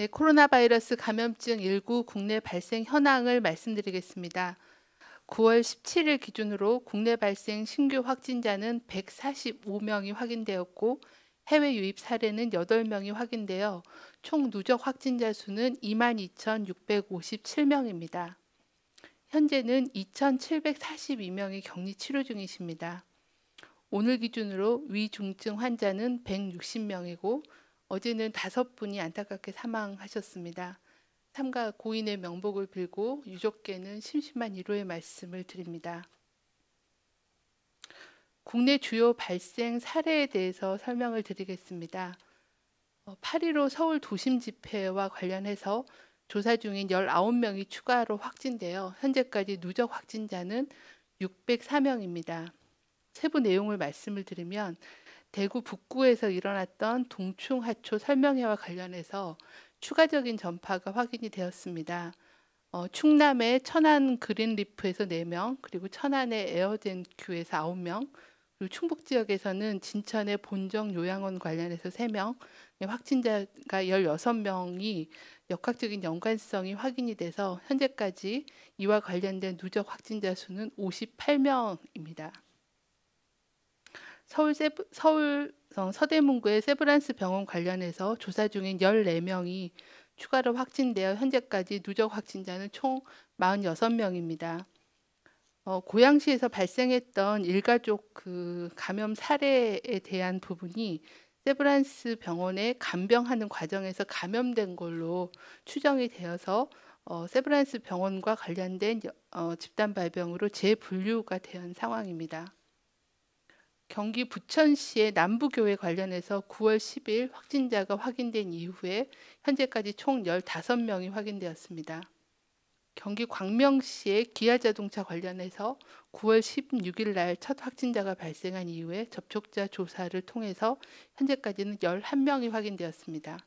네, 코로나 바이러스 감염증 19 국내 발생 현황을 말씀드리겠습니다. 9월 17일 기준으로 국내 발생 신규 확진자는 145명이 확인되었고 해외 유입 사례는 8명이 확인되어 총 누적 확진자 수는 22,657명입니다. 현재는 2,742명이 격리 치료 중이십니다. 오늘 기준으로 위중증 환자는 160명이고 어제는 다섯 분이 안타깝게 사망하셨습니다. 삼가 고인의 명복을 빌고 유족께는 심심한 위로의 말씀을 드립니다. 국내 주요 발생 사례에 대해서 설명을 드리겠습니다. 8.15 어, 서울 도심 집회와 관련해서 조사 중인 19명이 추가로 확진되어 현재까지 누적 확진자는 604명입니다. 세부 내용을 말씀을 드리면 대구 북구에서 일어났던 동충하초 설명회와 관련해서 추가적인 전파가 확인이 되었습니다. 어, 충남의 천안 그린리프에서 4명, 그리고 천안의 에어젠큐에서 9명, 그리고 충북 지역에서는 진천의 본정 요양원 관련해서 3명, 확진자가 16명이 역학적인 연관성이 확인이 돼서 현재까지 이와 관련된 누적 확진자 수는 58명입니다. 서울 세브, 서울 어, 서대문구의 세브란스 병원 관련해서 조사 중인 열네 명이 추가로 확진되어 현재까지 누적 확진자는 총 마흔여섯 명입니다 어, 고양시에서 발생했던 일가족 그 감염 사례에 대한 부분이 세브란스 병원에 간병하는 과정에서 감염된 걸로 추정이 되어서 어, 세브란스 병원과 관련된 어, 집단 발병으로 재분류가 된 상황입니다. 경기 부천시의 남부교회 관련해서 9월 10일 확진자가 확인된 이후에 현재까지 총 15명이 확인되었습니다. 경기 광명시의 기아자동차 관련해서 9월 16일 날 첫 확진자가 발생한 이후에 접촉자 조사를 통해서 현재까지는 11명이 확인되었습니다.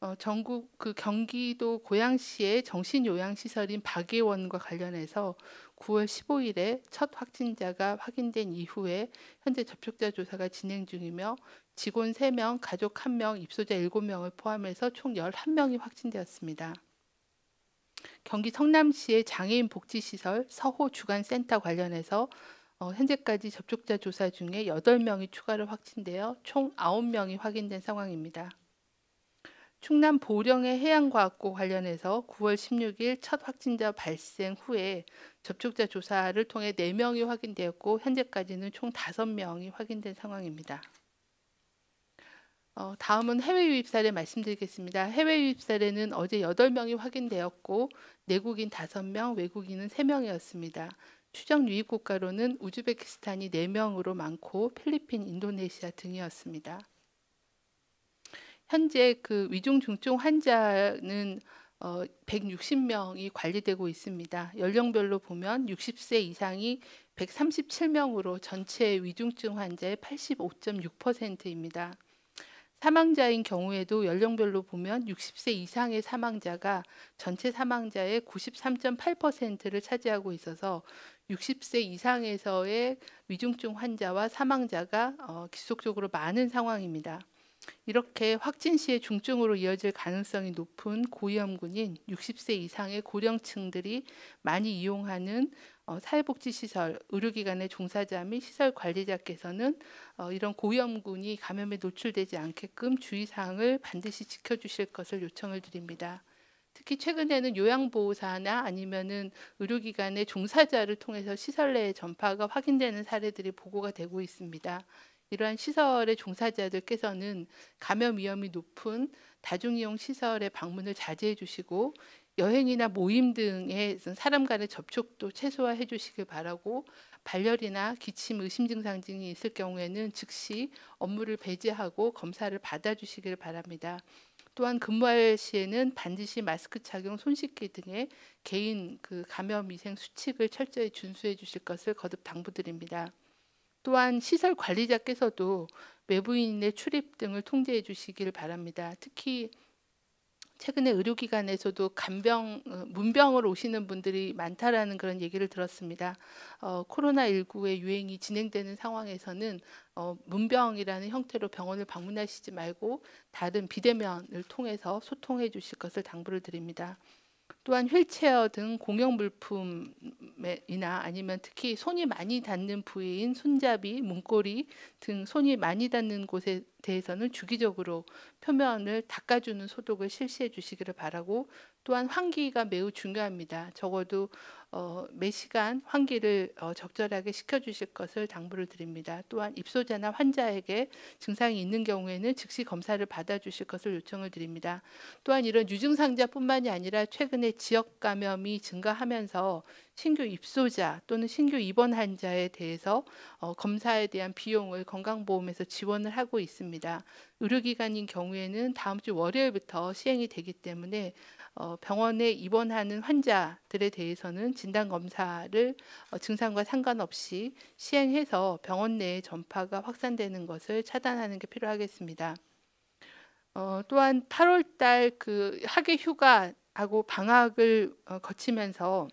어, 전국 그 경기도 고양시의 정신요양시설인 박예원과 관련해서 9월 15일에 첫 확진자가 확인된 이후에 현재 접촉자 조사가 진행 중이며 직원 3명, 가족 1명, 입소자 7명을 포함해서 총 11명이 확진되었습니다. 경기 성남시의 장애인 복지시설 서호 주간센터 관련해서 어, 현재까지 접촉자 조사 중에 8명이 추가로 확진되어 총 9명이 확인된 상황입니다. 충남 보령의 해양과학고 관련해서 9월 16일 첫 확진자 발생 후에 접촉자 조사를 통해 4명이 확인되었고 현재까지는 총 5명이 확인된 상황입니다. 어, 다음은 해외 유입 사례 말씀드리겠습니다. 해외 유입 사례는 어제 8명이 확인되었고 내국인 5명, 외국인은 3명이었습니다. 추정 유입 국가로는 우즈베키스탄이 4명으로 많고 필리핀, 인도네시아 등이었습니다. 현재 그 위중 중증 환자는 어, 160명이 관리되고 있습니다. 연령별로 보면 60세 이상이 137명으로 전체 위중증 환자의 85.6%입니다. 사망자인 경우에도 연령별로 보면 60세 이상의 사망자가 전체 사망자의 93.8%를 차지하고 있어서 60세 이상에서의 위중증 환자와 사망자가 어, 기속적으로 많은 상황입니다. 이렇게 확진 시에 중증으로 이어질 가능성이 높은 고위험군인 60세 이상의 고령층들이 많이 이용하는 어, 사회복지시설, 의료기관의 종사자 및 시설 관리자께서는 어, 이런 고위험군이 감염에 노출되지 않게끔 주의사항을 반드시 지켜주실 것을 요청을 드립니다. 특히 최근에는 요양보호사나 아니면은 의료기관의 종사자를 통해서 시설 내에 전파가 확인되는 사례들이 보고가 되고 있습니다. 이러한 시설의 종사자들께서는 감염 위험이 높은 다중이용 시설의 방문을 자제해 주시고 여행이나 모임 등의 사람 간의 접촉도 최소화해 주시길 바라고 발열이나 기침 의심 증상 등이 있을 경우에는 즉시 업무를 배제하고 검사를 받아주시길 바랍니다. 또한 근무할 시에는 반드시 마스크 착용, 손 씻기 등의 개인 그 감염 위생 수칙을 철저히 준수해 주실 것을 거듭 당부드립니다. 또한 시설 관리자께서도 외부인의 출입 등을 통제해 주시길 바랍니다. 특히 최근에 의료기관에서도 간병, 어, 문병을 오시는 분들이 많다라는 그런 얘기를 들었습니다. 어, 코로나19의 유행이 진행되는 상황에서는 어, 문병이라는 형태로 병원을 방문하시지 말고 다른 비대면을 통해서 소통해 주실 것을 당부를 드립니다. 또한 휠체어 등 공용 물품이나 아니면 특히 손이 많이 닿는 부위인 손잡이, 문고리 등 손이 많이 닿는 곳에 대해서는 주기적으로 표면을 닦아주는 소독을 실시해 주시기를 바라고 또한 환기가 매우 중요합니다. 적어도 어, 매 시간 환기를 어, 적절하게 시켜주실 것을 당부를 드립니다. 또한 입소자나 환자에게 증상이 있는 경우에는 즉시 검사를 받아주실 것을 요청을 드립니다. 또한 이런 유증상자뿐만이 아니라 최근에 지역 감염이 증가하면서 신규 입소자 또는 신규 입원 환자에 대해서 어, 검사에 대한 비용을 건강보험에서 지원을 하고 있습니다. 있습니다. 의료기관인 경우에는 다음 주 월요일부터 시행이 되기 때문에 어, 병원에 입원하는 환자들에 대해서는 진단검사를 어, 증상과 상관없이 시행해서 병원 내에 전파가 확산되는 것을 차단하는 게 필요하겠습니다. 어, 또한 8월 달그 학예 휴가하고 방학을 거치면서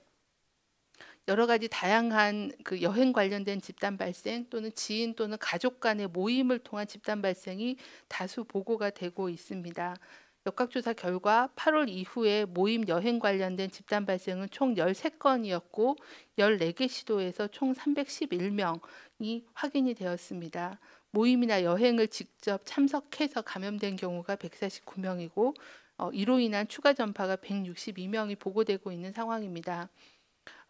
여러 가지 다양한 그 여행 관련된 집단 발생 또는 지인 또는 가족 간의 모임을 통한 집단 발생이 다수 보고가 되고 있습니다. 역학조사 결과 8월 이후에 모임 여행 관련된 집단 발생은 총 13건이었고 14개 시도에서 총 311명이 확인이 되었습니다. 모임이나 여행을 직접 참석해서 감염된 경우가 149명이고 어, 이로 인한 추가 전파가 162명이 보고되고 있는 상황입니다.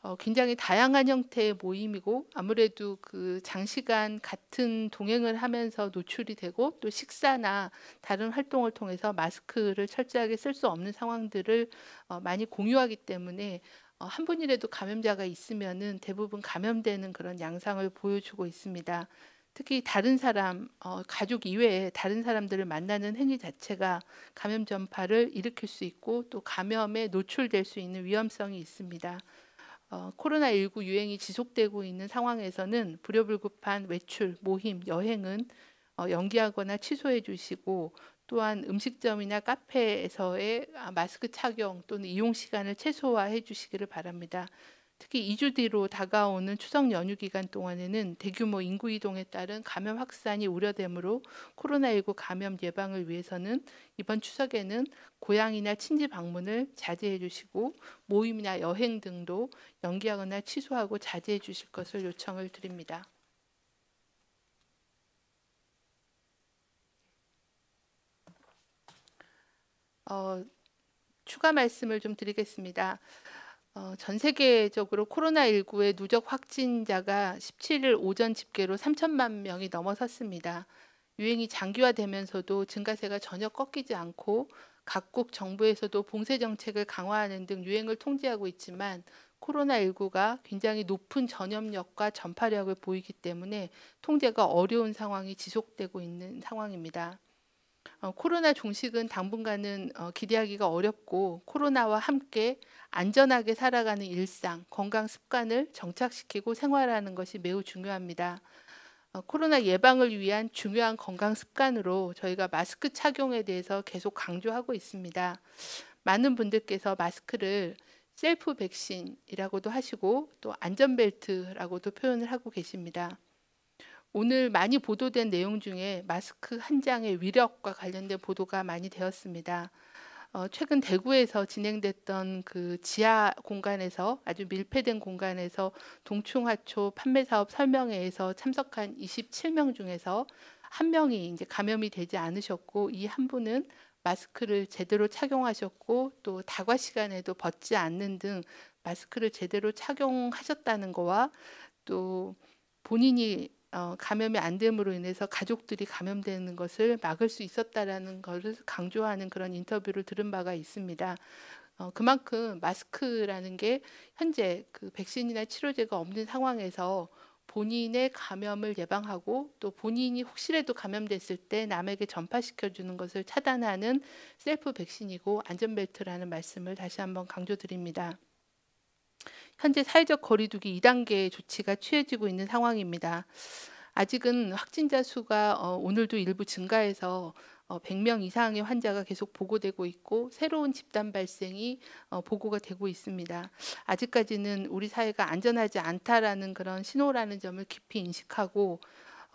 어, 굉장히 다양한 형태의 모임이고 아무래도 그 장시간 같은 동행을 하면서 노출이 되고 또 식사나 다른 활동을 통해서 마스크를 철저하게 쓸 수 없는 상황들을 어, 많이 공유하기 때문에 어, 한 분이라도 감염자가 있으면은 대부분 감염되는 그런 양상을 보여주고 있습니다. 특히 다른 사람, 어, 가족 이외에 다른 사람들을 만나는 행위 자체가 감염 전파를 일으킬 수 있고 또 감염에 노출될 수 있는 위험성이 있습니다. 어, 코로나19 유행이 지속되고 있는 상황에서는 불효불급한 외출, 모임, 여행은 어, 연기하거나 취소해 주시고 또한 음식점이나 카페에서의 아, 마스크 착용 또는 이용 시간을 최소화해 주시기를 바랍니다. 특히 2주 뒤로 다가오는 추석 연휴 기간 동안에는 대규모 인구 이동에 따른 감염 확산이 우려되므로 코로나19 감염 예방을 위해서는 이번 추석에는 고향이나 친지 방문을 자제해 주시고 모임이나 여행 등도 연기하거나 취소하고 자제해 주실 것을 요청을 드립니다. 어, 추가 말씀을 좀 드리겠습니다. 어, 전 세계적으로 코로나19의 누적 확진자가 17일 오전 집계로 3천만 명이 넘어섰습니다. 유행이 장기화되면서도 증가세가 전혀 꺾이지 않고 각국 정부에서도 봉쇄 정책을 강화하는 등 유행을 통제하고 있지만 코로나19가 굉장히 높은 전염력과 전파력을 보이기 때문에 통제가 어려운 상황이 지속되고 있는 상황입니다. 어, 코로나 종식은 당분간은 어, 기대하기가 어렵고 코로나와 함께 안전하게 살아가는 일상, 건강 습관을 정착시키고 생활하는 것이 매우 중요합니다. 어, 코로나 예방을 위한 중요한 건강 습관으로 저희가 마스크 착용에 대해서 계속 강조하고 있습니다. 많은 분들께서 마스크를 셀프 백신이라고도 하시고 또 안전벨트라고도 표현을 하고 계십니다. 오늘 많이 보도된 내용 중에 마스크 한 장의 위력과 관련된 보도가 많이 되었습니다. 어, 최근 대구에서 진행됐던 그 지하 공간에서 아주 밀폐된 공간에서 동충하초 판매 사업 설명회에서 참석한 27명 중에서 한 명이 이제 감염이 되지 않으셨고 이 한 분은 마스크를 제대로 착용하셨고 또 다과 시간에도 벗지 않는 등 마스크를 제대로 착용하셨다는 거와 또 본인이 어, 감염이 안 됨으로 인해서 가족들이 감염되는 것을 막을 수 있었다라는 것을 강조하는 그런 인터뷰를 들은 바가 있습니다. 어, 그만큼 마스크라는 게 현재 그 백신이나 치료제가 없는 상황에서 본인의 감염을 예방하고 또 본인이 혹시라도 감염됐을 때 남에게 전파시켜 주는 것을 차단하는 셀프 백신이고 안전벨트라는 말씀을 다시 한번 강조드립니다. 현재 사회적 거리두기 2단계 조치가 취해지고 있는 상황입니다. 아직은 확진자 수가 어, 오늘도 일부 증가해서 어, 100명 이상의 환자가 계속 보고되고 있고 새로운 집단 발생이 어, 보고가 되고 있습니다. 아직까지는 우리 사회가 안전하지 않다라는 그런 신호라는 점을 깊이 인식하고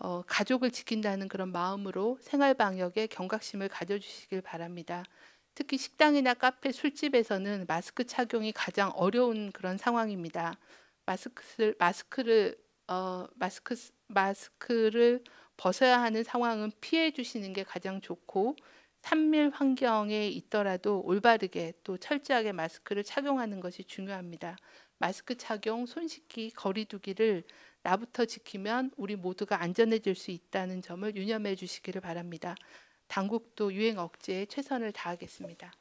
어, 가족을 지킨다는 그런 마음으로 생활 방역에 경각심을 가져주시길 바랍니다. 특히 식당이나 카페, 술집에서는 마스크 착용이 가장 어려운 그런 상황입니다. 마스크를 마스크를 어, 마스크 마스크를 벗어야 하는 상황은 피해 주시는 게 가장 좋고 산밀 환경에 있더라도 올바르게 또 철저하게 마스크를 착용하는 것이 중요합니다. 마스크 착용, 손 씻기, 거리두기를 나부터 지키면 우리 모두가 안전해질 수 있다는 점을 유념해 주시기를 바랍니다. 당국도 유행 억제에 최선을 다하겠습니다.